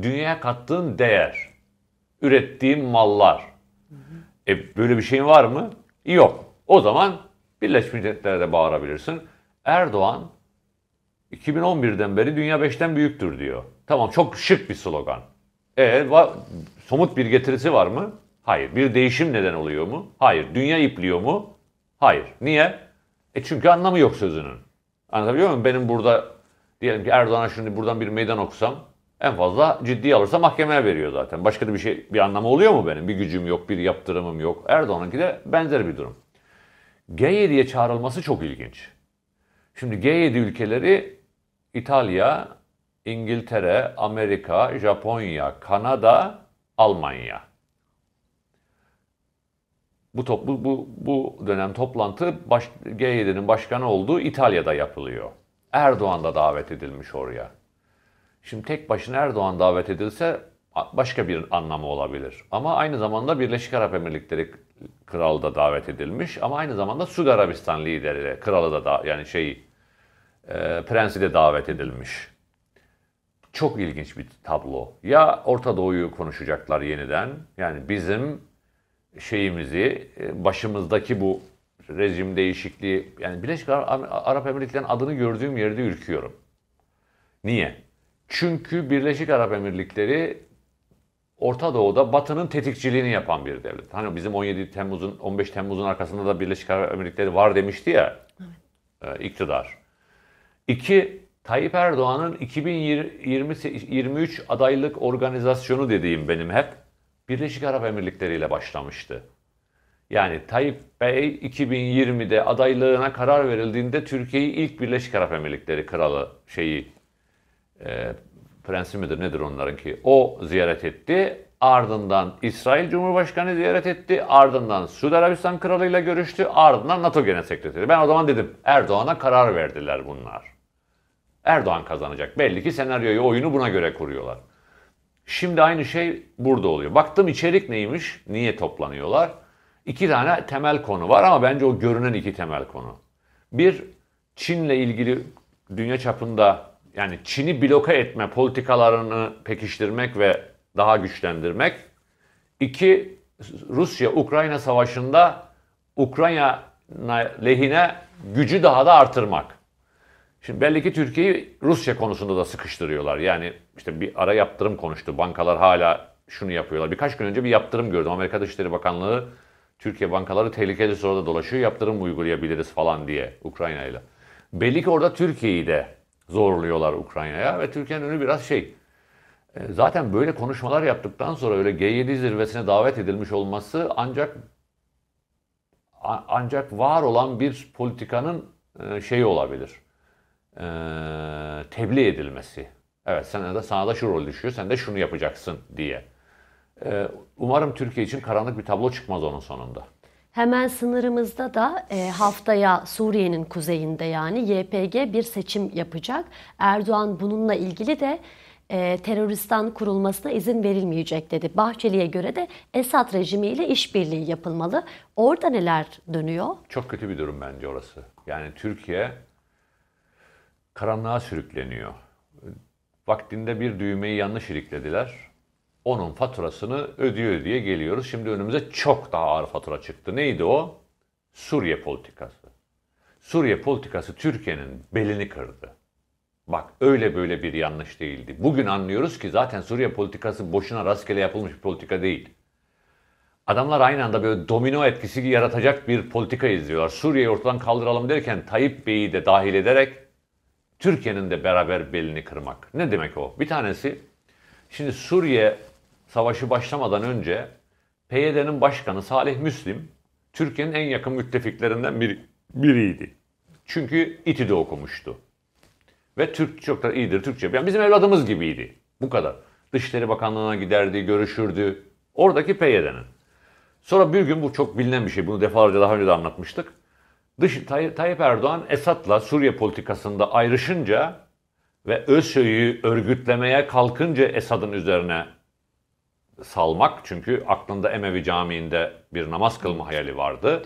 Speaker 2: Dünyaya kattığın değer, ürettiğin mallar. Hı hı. E böyle bir şeyin var mı? Yok. O zaman Birleşmiş Milletler'e de bağırabilirsin. Erdoğan 2011'den beri dünya beşten büyüktür diyor. Tamam çok şık bir slogan. E somut bir getirisi var mı? Hayır. Bir değişim neden oluyor mu? Hayır. Dünya ipliyor mu? Hayır. Niye? E çünkü anlamı yok sözünün. Anlatabiliyor muyum? Benim burada Diyelim ki Erdoğan'a şimdi buradan bir meydan okusam en fazla ciddi alırsa mahkemeye veriyor zaten. Başka da bir şey bir anlamı oluyor mu benim? Bir gücüm yok, bir yaptırımım yok. Erdoğan'ınki de benzer bir durum. G7'ye çağrılması çok ilginç. Şimdi G7 ülkeleri İtalya, İngiltere, Amerika, Japonya, Kanada, Almanya. Bu, bu, bu, bu dönem toplantı baş, G7'nin başkanı olduğu İtalya'da yapılıyor. Erdoğan da davet edilmiş oraya. Şimdi tek başına Erdoğan davet edilse başka bir anlamı olabilir. Ama aynı zamanda Birleşik Arap Emirlikleri kralı da davet edilmiş ama aynı zamanda Suudi Arabistan lideri de, kralı da, da yani şey e, prensi de davet edilmiş. Çok ilginç bir tablo. Ya Orta Doğu'yu konuşacaklar yeniden. Yani bizim şeyimizi e, başımızdaki bu rejim değişikliği yani Birleşik Arap Emirlikleri'nin adını gördüğüm yerde ürküyorum. Niye? Çünkü Birleşik Arap Emirlikleri Orta Doğu'da Batı'nın tetikçiliğini yapan bir devlet. Hani bizim 17 Temmuz'un 15 Temmuz'un arkasında da Birleşik Arap Emirlikleri var demişti ya evet. E, iktidar. İki, Tayyip Erdoğan'ın 2023 adaylık organizasyonu dediğim benim hep Birleşik Arap Emirlikleri ile başlamıştı. Yani Tayyip Bey 2020'de adaylığına karar verildiğinde Türkiye'yi ilk Birleşik Arap Emirlikleri kralı şeyi e, prensi midir nedir onlarınki o ziyaret etti. Ardından İsrail Cumhurbaşkanı ziyaret etti. Ardından Suudi Arabistan kralıyla görüştü. Ardından NATO Genel Sekreteri. Ben o zaman dedim Erdoğan'a karar verdiler bunlar. Erdoğan kazanacak. Belli ki senaryoyu, oyunu buna göre kuruyorlar. Şimdi aynı şey burada oluyor. Baktım içerik neymiş, niye toplanıyorlar? iki tane temel konu var ama bence o görünen iki temel konu. Bir, Çin'le ilgili dünya çapında yani Çin'i bloke etme politikalarını pekiştirmek ve daha güçlendirmek. İki, Rusya-Ukrayna savaşında Ukrayna lehine gücü daha da artırmak. Şimdi belli ki Türkiye'yi Rusya konusunda da sıkıştırıyorlar. Yani işte bir ara yaptırım konuştu. Bankalar hala şunu yapıyorlar. Birkaç gün önce bir yaptırım gördüm. Amerika Dışişleri Bakanlığı Türkiye bankaları tehlikeli sırada dolaşıyor, yaptırım uygulayabiliriz falan diye Ukrayna ile. Belli ki orada Türkiye'yi de zorluyorlar Ukrayna'ya ve Türkiye'nin önü biraz şey. E, zaten böyle konuşmalar yaptıktan sonra öyle G7 zirvesine davet edilmiş olması ancak ancak var olan bir politikanın e, şeyi olabilir. E, tebliğ edilmesi. Evet sen de sana da şu rol düşüyor, sen de şunu yapacaksın diye. Ee, umarım Türkiye için karanlık bir tablo çıkmaz onun sonunda.
Speaker 1: Hemen sınırımızda da e, haftaya Suriye'nin kuzeyinde yani YPG bir seçim yapacak. Erdoğan bununla ilgili de e, teröristan kurulmasına izin verilmeyecek dedi. Bahçeli'ye göre de Esad rejimiyle işbirliği yapılmalı. Orada neler dönüyor?
Speaker 2: Çok kötü bir durum bence orası. Yani Türkiye karanlığa sürükleniyor. Vaktinde bir düğmeyi yanlış iliklediler onun faturasını ödüyor diye geliyoruz. Şimdi önümüze çok daha ağır fatura çıktı. Neydi o? Suriye politikası. Suriye politikası Türkiye'nin belini kırdı. Bak öyle böyle bir yanlış değildi. Bugün anlıyoruz ki zaten Suriye politikası boşuna rastgele yapılmış bir politika değil. Adamlar aynı anda böyle domino etkisi yaratacak bir politika izliyorlar. Suriye'yi ortadan kaldıralım derken Tayyip Bey'i de dahil ederek Türkiye'nin de beraber belini kırmak. Ne demek o? Bir tanesi şimdi Suriye savaşı başlamadan önce PYD'nin başkanı Salih Müslim Türkiye'nin en yakın müttefiklerinden bir biriydi. Çünkü İTÜ'de okumuştu. Ve Türk çok da iyidir Türkçe. Yani bizim evladımız gibiydi. Bu kadar. Dışişleri Bakanlığı'na giderdi, görüşürdü. Oradaki PYD'nin. Sonra bir gün bu çok bilinen bir şey. Bunu defalarca daha önce de anlatmıştık. Dış, Tay- Tayyip Erdoğan Esad'la Suriye politikasında ayrışınca ve ÖSÖ'yü örgütlemeye kalkınca Esad'ın üzerine salmak. Çünkü aklında Emevi Camii'nde bir namaz kılma hayali vardı.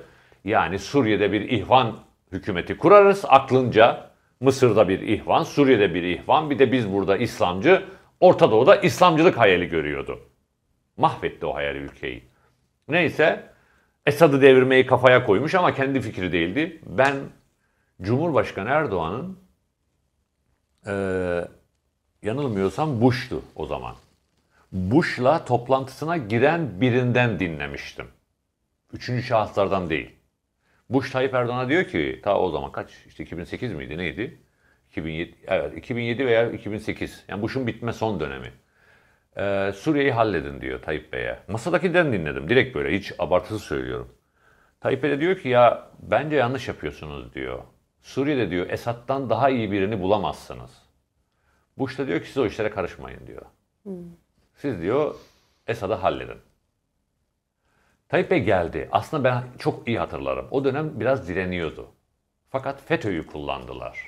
Speaker 2: Yani Suriye'de bir ihvan hükümeti kurarız aklınca. Mısır'da bir ihvan, Suriye'de bir ihvan, bir de biz burada İslamcı, Orta Doğu'da İslamcılık hayali görüyordu. Mahvetti o hayali ülkeyi. Neyse Esad'ı devirmeyi kafaya koymuş ama kendi fikri değildi. Ben Cumhurbaşkanı Erdoğan'ın e, yanılmıyorsam Bush'tu o zaman. Bush'la toplantısına giren birinden dinlemiştim. Üçüncü şahıslardan değil. Bush Tayyip Erdoğan'a diyor ki ta o zaman kaç işte 2008 miydi neydi? 2007 evet 2007 veya 2008. Yani Bush'un bitme son dönemi. Ee, Suriye'yi halledin diyor Tayyip Bey'e. Masadakinden dinledim direkt böyle hiç abartısız söylüyorum. Tayyip Bey de diyor ki ya bence yanlış yapıyorsunuz diyor. Suriye'de diyor Esad'dan daha iyi birini bulamazsınız. Bush da diyor ki siz o işlere karışmayın diyor. Hmm. Siz diyor Esad'ı halledin. Tayyip Bey geldi. Aslında ben çok iyi hatırlarım. O dönem biraz direniyordu. Fakat FETÖ'yü kullandılar.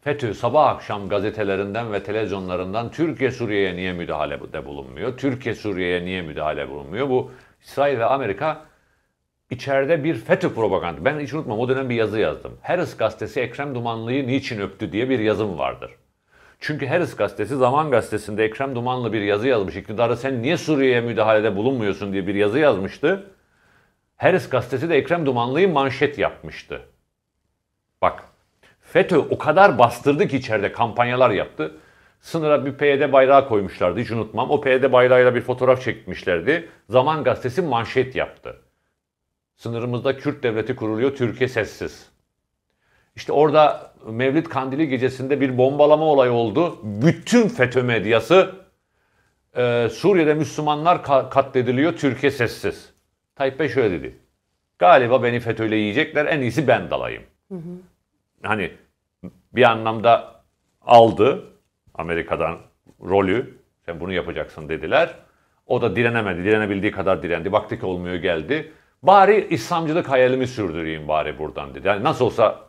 Speaker 2: FETÖ sabah akşam gazetelerinden ve televizyonlarından Türkiye Suriye'ye niye müdahalede bulunmuyor? Türkiye Suriye'ye niye müdahale bulunmuyor? Bu İsrail ve Amerika içeride bir FETÖ propagandı. Ben hiç unutmam o dönem bir yazı yazdım. Harris gazetesi Ekrem Dumanlı'yı niçin öptü diye bir yazım vardır. Çünkü Harris gazetesi Zaman gazetesinde Ekrem Dumanlı bir yazı yazmış. İktidara sen niye Suriye'ye müdahalede bulunmuyorsun diye bir yazı yazmıştı. Harris gazetesi de Ekrem Dumanlı'yı manşet yapmıştı. Bak FETÖ o kadar bastırdı ki içeride kampanyalar yaptı. Sınıra bir PYD bayrağı koymuşlardı hiç unutmam. O PYD bayrağıyla bir fotoğraf çekmişlerdi. Zaman gazetesi manşet yaptı. Sınırımızda Kürt devleti kuruluyor, Türkiye sessiz. İşte orada Mevlid Kandili gecesinde bir bombalama olayı oldu. Bütün FETÖ medyası e, Suriye'de Müslümanlar katlediliyor, Türkiye sessiz. Tayyip Bey şöyle dedi. Galiba beni FETÖ'yle yiyecekler, en iyisi ben dalayım. Hı hı. Hani bir anlamda aldı Amerika'dan rolü. Sen bunu yapacaksın dediler. O da direnemedi. Direnebildiği kadar direndi. Baktık olmuyor geldi. Bari İslamcılık hayalimi sürdüreyim bari buradan dedi. Yani nasıl olsa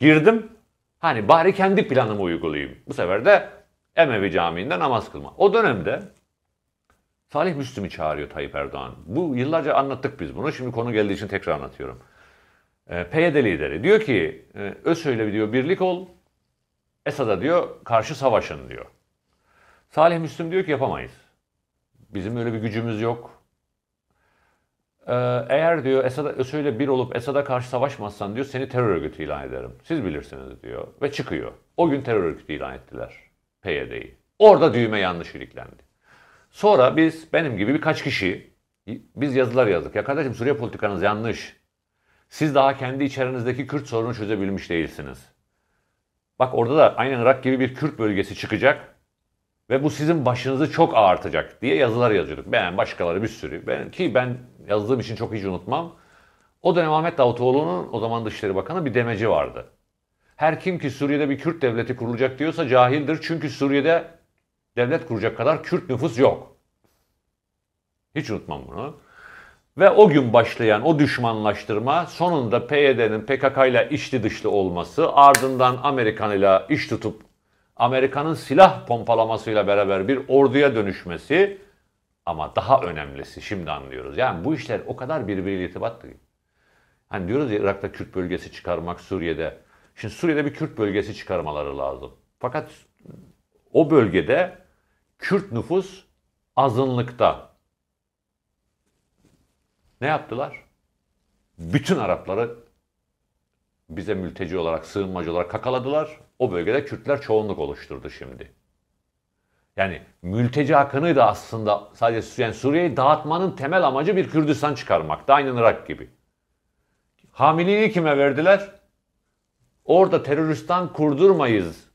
Speaker 2: Girdim. Hani bari kendi planımı uygulayayım. Bu sefer de Emevi Camii'nde namaz kılma. O dönemde Salih Müslüm'ü çağırıyor Tayyip Erdoğan. Bu yıllarca anlattık biz bunu. Şimdi konu geldiği için tekrar anlatıyorum. E, ee, PYD lideri diyor ki e, ee, ÖSÖ'yle diyor birlik ol. Esad'a diyor karşı savaşın diyor. Salih Müslüm diyor ki yapamayız. Bizim öyle bir gücümüz yok. Ee, eğer diyor Esad Esad'a bir olup Esad'a karşı savaşmazsan diyor seni terör örgütü ilan ederim. Siz bilirsiniz diyor ve çıkıyor. O gün terör örgütü ilan ettiler PYD'yi. Orada düğme yanlış iliklendi. Sonra biz benim gibi birkaç kişi biz yazılar yazdık. Ya kardeşim Suriye politikanız yanlış. Siz daha kendi içerinizdeki Kürt sorunu çözebilmiş değilsiniz. Bak orada da aynen Irak gibi bir Kürt bölgesi çıkacak. Ve bu sizin başınızı çok ağartacak diye yazılar yazıyorduk. Ben başkaları bir sürü. Ben, ki ben yazdığım için çok hiç unutmam. O dönem Ahmet Davutoğlu'nun o zaman Dışişleri Bakanı bir demeci vardı. Her kim ki Suriye'de bir Kürt devleti kurulacak diyorsa cahildir. Çünkü Suriye'de devlet kuracak kadar Kürt nüfus yok. Hiç unutmam bunu. Ve o gün başlayan o düşmanlaştırma sonunda PYD'nin PKK ile içli dışlı olması, ardından Amerikan ile iş tutup Amerika'nın silah pompalamasıyla beraber bir orduya dönüşmesi ama daha önemlisi şimdi anlıyoruz. Yani bu işler o kadar birbiriyle irtibatlı. Hani diyoruz ya Irak'ta Kürt bölgesi çıkarmak Suriye'de. Şimdi Suriye'de bir Kürt bölgesi çıkarmaları lazım. Fakat o bölgede Kürt nüfus azınlıkta. Ne yaptılar? Bütün Arapları bize mülteci olarak, sığınmacı olarak kakaladılar. O bölgede Kürtler çoğunluk oluşturdu şimdi. Yani mülteci hakkını da aslında sadece yani Suriye'yi dağıtmanın temel amacı bir Kürdistan çıkarmakta. Aynen Irak gibi. Hamileliği kime verdiler? Orada teröristan kurdurmayız.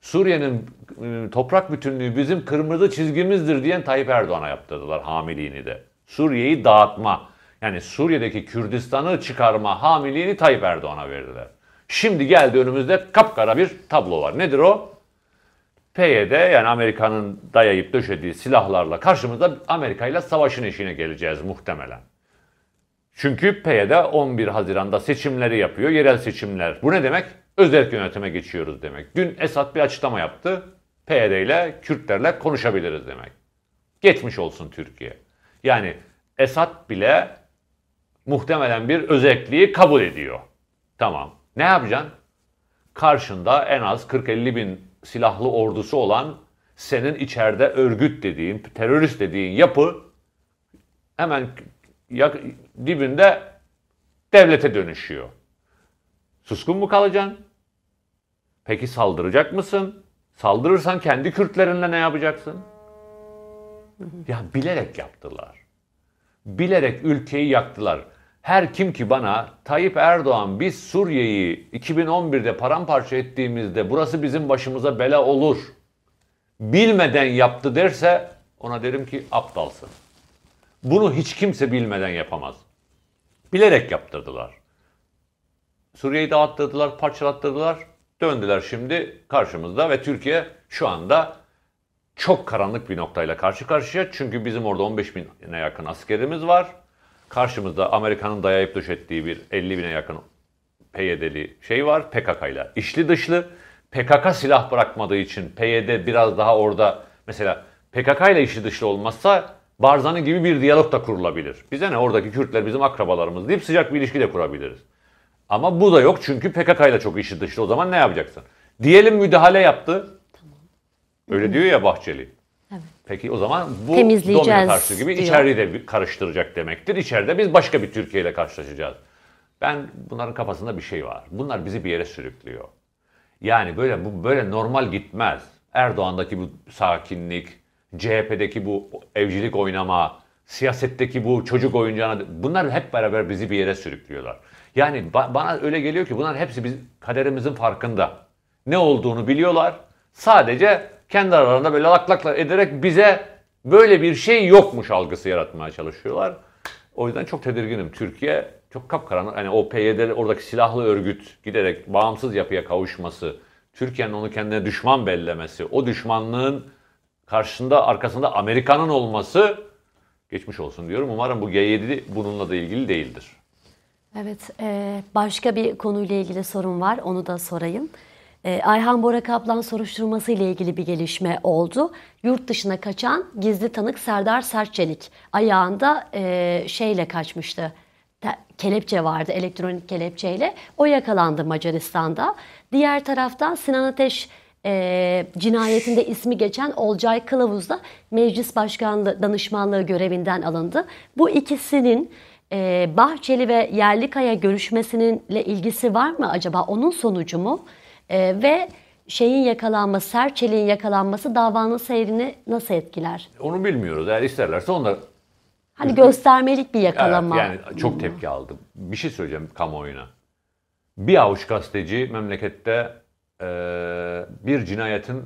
Speaker 2: Suriye'nin ıı, toprak bütünlüğü bizim kırmızı çizgimizdir diyen Tayyip Erdoğan'a yaptırdılar hamiliğini de. Suriye'yi dağıtma yani Suriye'deki Kürdistan'ı çıkarma hamiliğini Tayyip Erdoğan'a verdiler. Şimdi geldi önümüzde kapkara bir tablo var. Nedir o? PYD yani Amerika'nın dayayıp döşediği silahlarla karşımızda Amerika ile savaşın işine geleceğiz muhtemelen. Çünkü PYD 11 Haziran'da seçimleri yapıyor, yerel seçimler. Bu ne demek? Özel yönetime geçiyoruz demek. Dün Esad bir açıklama yaptı. PYD ile Kürtlerle konuşabiliriz demek. Geçmiş olsun Türkiye. Yani Esad bile muhtemelen bir özelliği kabul ediyor. Tamam. Ne yapacaksın? Karşında en az 40-50 bin silahlı ordusu olan senin içeride örgüt dediğin, terörist dediğin yapı hemen yak- dibinde devlete dönüşüyor. Suskun mu kalacaksın? Peki saldıracak mısın? Saldırırsan kendi Kürtlerinle ne yapacaksın? Ya bilerek yaptılar. Bilerek ülkeyi yaktılar. Her kim ki bana Tayyip Erdoğan biz Suriye'yi 2011'de paramparça ettiğimizde burası bizim başımıza bela olur. Bilmeden yaptı derse ona derim ki aptalsın. Bunu hiç kimse bilmeden yapamaz. Bilerek yaptırdılar. Suriye'yi dağıttırdılar, parçalattırdılar. Döndüler şimdi karşımızda ve Türkiye şu anda çok karanlık bir noktayla karşı karşıya. Çünkü bizim orada 15 bine yakın askerimiz var. Karşımızda Amerika'nın dayayıp döşettiği bir 50 bine yakın PYD'li şey var. PKK ile işli dışlı. PKK silah bırakmadığı için PYD biraz daha orada mesela PKK ile işli dışlı olmazsa Barzani gibi bir diyalog da kurulabilir. Bize ne oradaki Kürtler bizim akrabalarımız deyip sıcak bir ilişki de kurabiliriz. Ama bu da yok çünkü PKK ile çok işli dışlı o zaman ne yapacaksın? Diyelim müdahale yaptı. Öyle diyor ya Bahçeli. Peki o zaman bu domino karşılığı gibi diyor. içeriği de karıştıracak demektir. İçeride biz başka bir Türkiye ile karşılaşacağız. Ben bunların kafasında bir şey var. Bunlar bizi bir yere sürüklüyor. Yani böyle bu böyle normal gitmez. Erdoğan'daki bu sakinlik, CHP'deki bu evcilik oynama, siyasetteki bu çocuk oyuncağına bunlar hep beraber bizi bir yere sürüklüyorlar. Yani ba- bana öyle geliyor ki bunlar hepsi biz kaderimizin farkında. Ne olduğunu biliyorlar. Sadece kendi aralarında böyle lak ederek bize böyle bir şey yokmuş algısı yaratmaya çalışıyorlar. O yüzden çok tedirginim. Türkiye çok kapkaranlık. Hani o PYD oradaki silahlı örgüt giderek bağımsız yapıya kavuşması, Türkiye'nin onu kendine düşman bellemesi, o düşmanlığın karşısında arkasında Amerika'nın olması geçmiş olsun diyorum. Umarım bu G7 bununla da ilgili değildir.
Speaker 1: Evet, e, başka bir konuyla ilgili sorun var. Onu da sorayım. Ee, Ayhan Bora Kaplan soruşturması ile ilgili bir gelişme oldu. Yurt dışına kaçan gizli tanık Serdar Serçelik ayağında e, şeyle kaçmıştı. kelepçe vardı, elektronik kelepçeyle. O yakalandı Macaristan'da. Diğer taraftan Sinan Ateş e, cinayetinde ismi geçen Olcay Kılavuz da meclis başkanlığı danışmanlığı görevinden alındı. Bu ikisinin e, Bahçeli ve Yerlikaya görüşmesininle ilgisi var mı acaba? Onun sonucu mu? E, ve şeyin yakalanması, serçeliğin yakalanması davanın seyrini nasıl etkiler?
Speaker 2: Onu bilmiyoruz. Eğer isterlerse onlar... Hani Üzgün...
Speaker 1: göstermelik bir yakalanma. Evet, yani çok hmm.
Speaker 2: tepki aldım. Bir şey söyleyeceğim kamuoyuna. Bir avuç gazeteci memlekette e, bir cinayetin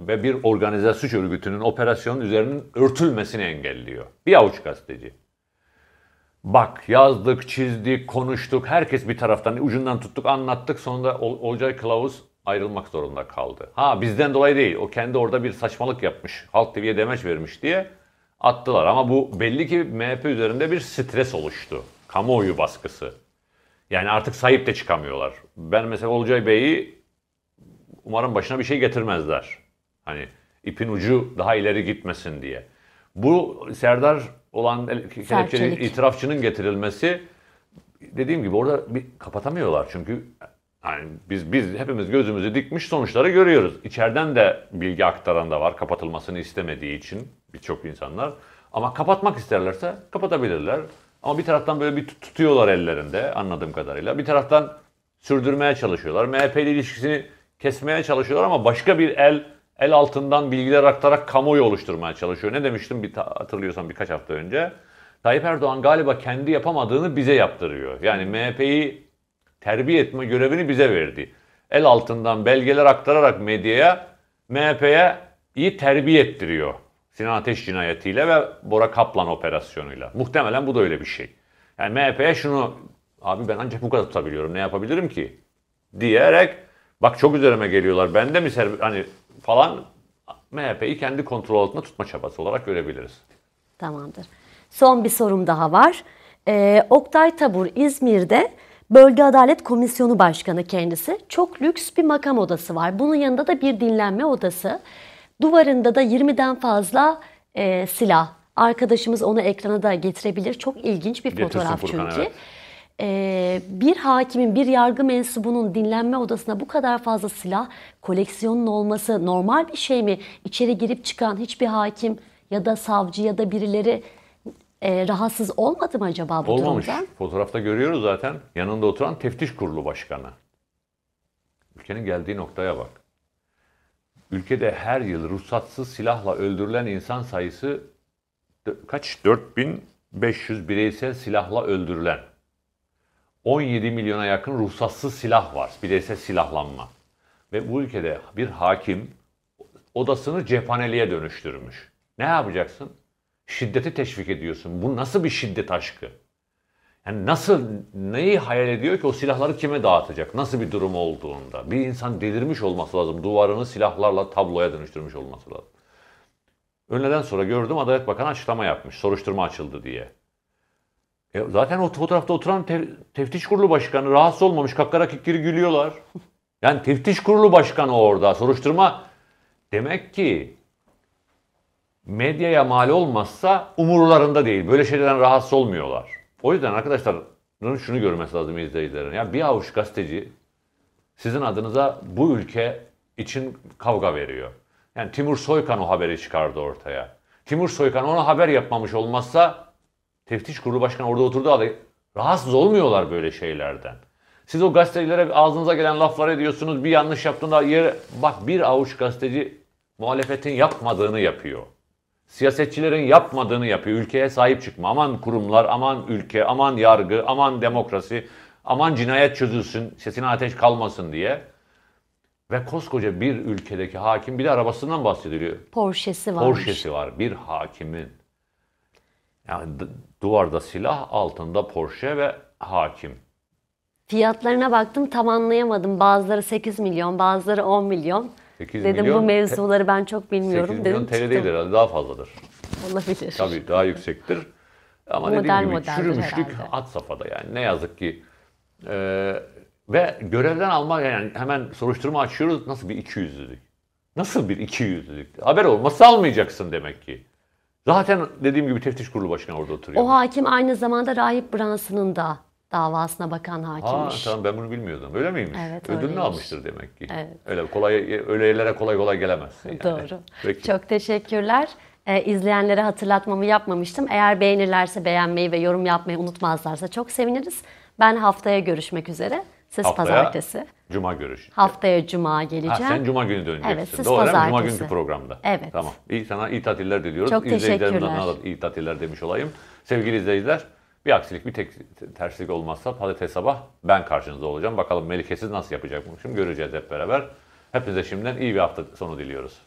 Speaker 2: ve bir organize suç örgütünün operasyonun üzerinin örtülmesini engelliyor. Bir avuç gazeteci. Bak yazdık, çizdik, konuştuk. Herkes bir taraftan ucundan tuttuk, anlattık. Sonunda Olcay Kılavuz ayrılmak zorunda kaldı. Ha bizden dolayı değil. O kendi orada bir saçmalık yapmış. Halk TV'ye demeç vermiş diye attılar. Ama bu belli ki MHP üzerinde bir stres oluştu. Kamuoyu baskısı. Yani artık sahip de çıkamıyorlar. Ben mesela Olcay Bey'i umarım başına bir şey getirmezler. Hani ipin ucu daha ileri gitmesin diye. Bu Serdar olan kelepçenin itirafçının getirilmesi dediğim gibi orada bir kapatamıyorlar çünkü yani biz biz hepimiz gözümüzü dikmiş sonuçları görüyoruz. İçeriden de bilgi aktaran da var kapatılmasını istemediği için birçok insanlar. Ama kapatmak isterlerse kapatabilirler. Ama bir taraftan böyle bir tutuyorlar ellerinde anladığım kadarıyla. Bir taraftan sürdürmeye çalışıyorlar. MHP ile ilişkisini kesmeye çalışıyorlar ama başka bir el el altından bilgiler aktarak kamuoyu oluşturmaya çalışıyor. Ne demiştim bir hatırlıyorsan birkaç hafta önce? Tayyip Erdoğan galiba kendi yapamadığını bize yaptırıyor. Yani MHP'yi terbiye etme görevini bize verdi. El altından belgeler aktararak medyaya MHP'ye iyi terbiye ettiriyor. Sinan Ateş cinayetiyle ve Bora Kaplan operasyonuyla. Muhtemelen bu da öyle bir şey. Yani MHP'ye şunu abi ben ancak bu kadar tutabiliyorum ne yapabilirim ki diyerek bak çok üzerime geliyorlar. Bende mi ser hani falan MHP'yi kendi kontrol altında tutma çabası olarak görebiliriz.
Speaker 1: Tamamdır. Son bir sorum daha var. Ee, Oktay Tabur İzmir'de Bölge Adalet Komisyonu Başkanı kendisi. Çok lüks bir makam odası var. Bunun yanında da bir dinlenme odası. Duvarında da 20'den fazla e, silah. Arkadaşımız onu ekrana da getirebilir. Çok ilginç bir Getirsin fotoğraf Furkan, çünkü. Evet. E, bir hakimin, bir yargı mensubunun dinlenme odasına bu kadar fazla silah koleksiyonun olması normal bir şey mi? İçeri girip çıkan hiçbir hakim ya da savcı ya da birileri e, rahatsız olmadı mı acaba bu Olmamış. durumdan?
Speaker 2: Fotoğrafta görüyoruz zaten yanında oturan teftiş kurulu başkanı. Ülkenin geldiği noktaya bak. Ülkede her yıl ruhsatsız silahla öldürülen insan sayısı kaç? 4500 bireysel silahla öldürülen. 17 milyona yakın ruhsatsız silah var. Bir de ise silahlanma. Ve bu ülkede bir hakim odasını cephaneliğe dönüştürmüş. Ne yapacaksın? Şiddeti teşvik ediyorsun. Bu nasıl bir şiddet aşkı? Yani nasıl, neyi hayal ediyor ki o silahları kime dağıtacak? Nasıl bir durum olduğunda? Bir insan delirmiş olması lazım. Duvarını silahlarla tabloya dönüştürmüş olması lazım. Önleden sonra gördüm Adalet Bakanı açıklama yapmış. Soruşturma açıldı diye. E zaten o fotoğrafta oturan te- teftiş kurulu başkanı rahatsız olmamış. Kakara kikiri gülüyorlar. Yani teftiş kurulu başkanı orada. Soruşturma demek ki medyaya mal olmazsa umurlarında değil. Böyle şeylerden rahatsız olmuyorlar. O yüzden arkadaşlar şunu görmesi lazım izleyicilerin. Ya bir avuç gazeteci sizin adınıza bu ülke için kavga veriyor. Yani Timur Soykan o haberi çıkardı ortaya. Timur Soykan ona haber yapmamış olmazsa Teftiş Kurulu Başkanı orada oturdu halde rahatsız olmuyorlar böyle şeylerden. Siz o gazetecilere ağzınıza gelen laflar ediyorsunuz. Bir yanlış yaptığında yere bak bir avuç gazeteci muhalefetin yapmadığını yapıyor. Siyasetçilerin yapmadığını yapıyor. Ülkeye sahip çıkma. Aman kurumlar, aman ülke, aman yargı, aman demokrasi, aman cinayet çözülsün, sesine ateş kalmasın diye. Ve koskoca bir ülkedeki hakim bir de arabasından bahsediliyor.
Speaker 1: Porsche'si var. Porsche'si
Speaker 2: var bir hakimin. Yani duvarda silah, altında Porsche ve hakim.
Speaker 1: Fiyatlarına baktım tam anlayamadım. Bazıları 8 milyon, bazıları 10 milyon.
Speaker 2: 8 Dedim milyon, bu e, mevzuları
Speaker 1: ben çok bilmiyorum. 8 milyon TL değildir
Speaker 2: herhalde daha fazladır.
Speaker 1: Olabilir. Tabii
Speaker 2: daha yüksektir. Ama model, dediğim gibi çürümüşlük herhalde. at safhada yani ne yazık ki. Ee, ve görevden alma yani hemen soruşturma açıyoruz nasıl bir ikiyüzlülük? Nasıl bir ikiyüzlülük? Haber olmasa almayacaksın demek ki. Zaten dediğim gibi teftiş kurulu başkanı orada oturuyor. O
Speaker 1: hakim aynı zamanda Rahip Branson'un da davasına bakan hakimmiş. Ha, tamam
Speaker 2: ben bunu bilmiyordum. Öyle miymiş? Evet, Ödülünü öyleymiş. almıştır demek ki. Evet. Öyle kolay öyle yerlere kolay kolay gelemez. Yani. Doğru. Peki.
Speaker 1: Çok teşekkürler. Ee, izleyenlere hatırlatmamı yapmamıştım. Eğer beğenirlerse beğenmeyi ve yorum yapmayı unutmazlarsa çok seviniriz. Ben haftaya görüşmek üzere. Siz Haftaya, pazartesi. Cuma görüşün. Haftaya cuma geleceğim. Ha, sen cuma günü döneceksin. Evet, siz Doğru, pazartesi. Cuma günkü programda. Evet.
Speaker 2: Tamam. İyi, sana iyi tatiller diliyoruz. Çok teşekkürler. İyi tatiller demiş olayım. Sevgili izleyiciler, bir aksilik, bir tek terslik olmazsa pazartesi sabah ben karşınızda olacağım. Bakalım Melike siz nasıl yapacakmışım göreceğiz hep beraber. Hepinize şimdiden iyi bir hafta sonu diliyoruz.